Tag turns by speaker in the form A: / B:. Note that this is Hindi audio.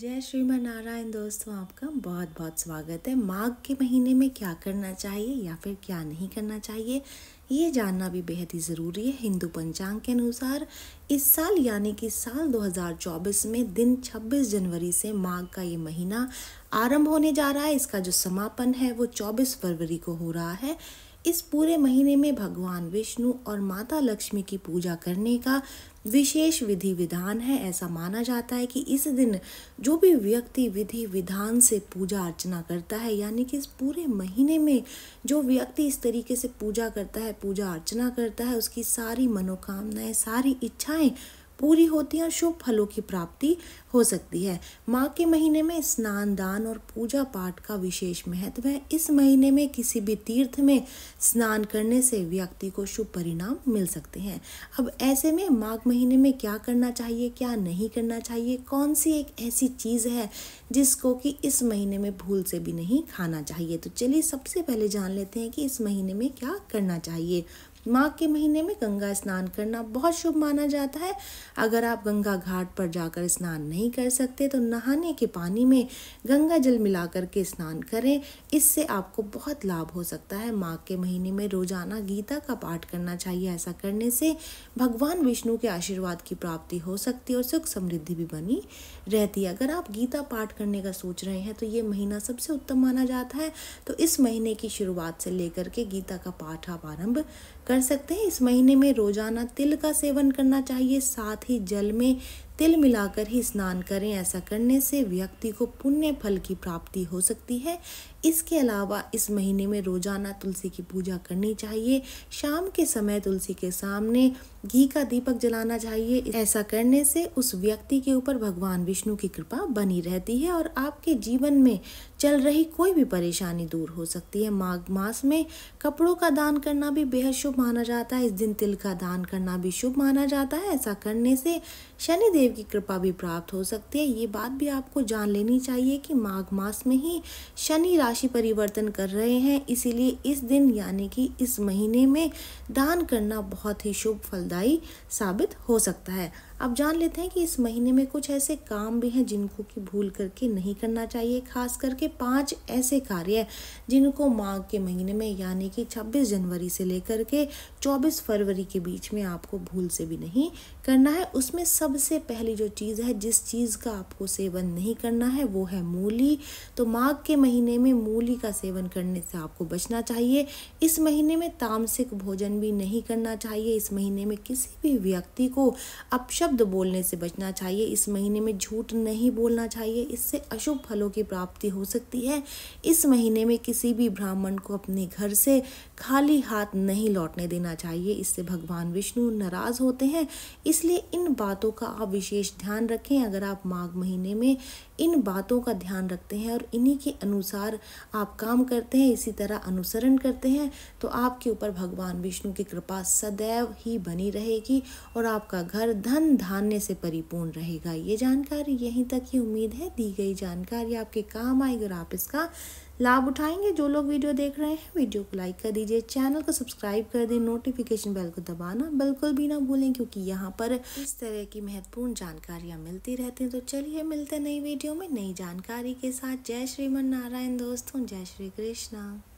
A: जय श्रीमन नारायण दोस्तों आपका बहुत बहुत स्वागत है माघ के महीने में क्या करना चाहिए या फिर क्या नहीं करना चाहिए ये जानना भी बेहद ही ज़रूरी है हिंदू पंचांग के अनुसार इस साल यानी कि साल 2024 में दिन 26 जनवरी से माघ का ये महीना आरंभ होने जा रहा है इसका जो समापन है वो 24 फरवरी को हो रहा है इस पूरे महीने में भगवान विष्णु और माता लक्ष्मी की पूजा करने का विशेष विधि विधान है ऐसा माना जाता है कि इस दिन जो भी व्यक्ति विधि विधान से पूजा अर्चना करता है यानी कि इस पूरे महीने में जो व्यक्ति इस तरीके से पूजा करता है पूजा अर्चना करता है उसकी सारी मनोकामनाएं सारी इच्छाएं पूरी होती है और शुभ फलों की प्राप्ति हो सकती है माघ के महीने में स्नान दान और पूजा पाठ का विशेष महत्व है इस महीने में किसी भी तीर्थ में स्नान करने से व्यक्ति को शुभ परिणाम मिल सकते हैं अब ऐसे में माघ महीने में क्या करना चाहिए क्या नहीं करना चाहिए कौन सी एक ऐसी चीज़ है जिसको कि इस महीने में भूल से भी नहीं खाना चाहिए तो चलिए सबसे पहले जान लेते हैं कि इस महीने में क्या करना चाहिए माघ के महीने में गंगा स्नान करना बहुत शुभ माना जाता है अगर आप गंगा घाट पर जाकर स्नान नहीं कर सकते तो नहाने के पानी में गंगा जल मिला करके स्नान करें इससे आपको बहुत लाभ हो सकता है माघ के महीने में रोजाना गीता का पाठ करना चाहिए ऐसा करने से भगवान विष्णु के आशीर्वाद की प्राप्ति हो सकती है और सुख समृद्धि भी बनी रहती है अगर आप गीता पाठ करने का सोच रहे हैं तो ये महीना सबसे उत्तम माना जाता है तो इस महीने की शुरुआत से लेकर के गीता का पाठ आप आरंभ कर सकते हैं इस महीने में रोजाना तिल का सेवन करना चाहिए साथ ही जल में तिल मिलाकर ही स्नान करें ऐसा करने से व्यक्ति को पुण्य फल की प्राप्ति हो सकती है इसके अलावा इस महीने में रोजाना तुलसी की पूजा करनी चाहिए शाम के समय तुलसी के सामने घी का दीपक जलाना चाहिए ऐसा करने से उस व्यक्ति के ऊपर भगवान विष्णु की कृपा बनी रहती है और आपके जीवन में चल रही कोई भी परेशानी दूर हो सकती है माघ मास में कपड़ों का दान करना भी बेहद शुभ माना जाता है इस दिन तिल का दान करना भी शुभ माना जाता है ऐसा करने से शनिदेव देव की कृपा भी प्राप्त हो सकती है ये बात भी आपको जान लेनी चाहिए कि माघ मास में ही शनि राशि परिवर्तन कर रहे हैं इसीलिए इस दिन यानी कि इस महीने में दान करना बहुत ही शुभ फलदायी साबित हो सकता है अब जान लेते हैं कि इस महीने में कुछ ऐसे काम भी हैं जिनको कि भूल करके नहीं करना चाहिए खास करके पांच ऐसे कार्य जिनको माघ के महीने में यानी कि 26 जनवरी से लेकर के 24 फरवरी के बीच में आपको भूल से भी नहीं करना है उसमें सबसे पहली जो चीज़ है जिस चीज़ का आपको सेवन नहीं करना है वो है मूली तो माघ के महीने में मूली का सेवन करने से आपको बचना चाहिए इस महीने में तामसिक भोजन भी नहीं करना चाहिए इस महीने में किसी भी व्यक्ति को अपशब्द शब्द बोलने से बचना चाहिए इस महीने में झूठ नहीं बोलना चाहिए इससे अशुभ फलों की प्राप्ति हो सकती है इस महीने में किसी भी ब्राह्मण को अपने घर से खाली हाथ नहीं लौटने देना चाहिए इससे भगवान विष्णु नाराज होते हैं इसलिए इन बातों का आप विशेष ध्यान रखें अगर आप माघ महीने में इन बातों का ध्यान रखते हैं और इन्हीं के अनुसार आप काम करते हैं इसी तरह अनुसरण करते हैं तो आपके ऊपर भगवान विष्णु की कृपा सदैव ही बनी रहेगी और आपका घर धन धान्य से परिपूर्ण रहेगा ये जानकारी यहीं तक ही उम्मीद है दी गई जानकारी आपके काम आएगी और आप इसका लाभ उठाएंगे जो लोग वीडियो देख रहे हैं वीडियो को लाइक कर दीजिए चैनल को सब्सक्राइब कर दें नोटिफिकेशन बेल को दबाना बिल्कुल भी ना भूलें क्योंकि यहाँ पर इस तरह की महत्वपूर्ण जानकारियाँ मिलती रहती हैं तो चलिए मिलते हैं नई वीडियो में नई जानकारी के साथ जय श्रीमन नारायण दोस्तों जय श्री कृष्णा